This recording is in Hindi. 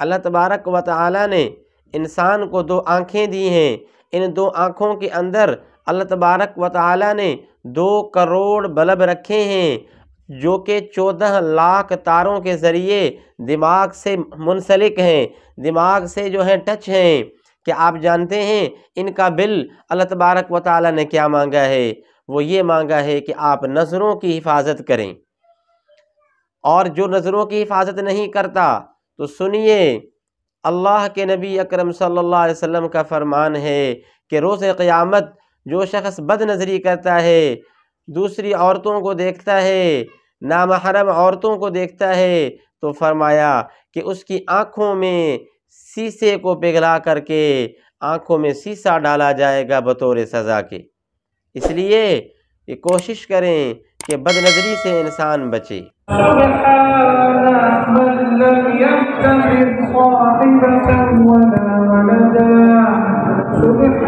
अल्लाह तबारक व ताली ने इंसान को दो आँखें दी हैं इन दो आँखों के अंदर अल्लाह तबारक व ताली ने दो करोड़ बल्ब रखे हैं जो कि चौदह लाख तारों के ज़रिए दिमाग से मुंसलिक हैं दिमाग से जो है टच हैं कि आप जानते हैं इनका बिल अल्लाह तबारक व ताली ने क्या मांगा है वो ये मांगा है कि आप नज़रों की हिफाजत करें और जो नज़रों की हिफाजत नहीं करता तो सुनिए अल्लाह के नबी अकरम सल्लल्लाहु अलैहि वसल्लम का फरमान है कि रोज़ क़यामत जो शख्स बद नजरी करता है दूसरी औरतों को देखता है नामहरम औरतों को देखता है तो फरमाया कि उसकी आँखों में शीशे को पिघला करके आँखों में शीशा डाला जाएगा बतौर सज़ा के इसलिए ये कोशिश करें कि बदनजरी से इंसान बचे सुबह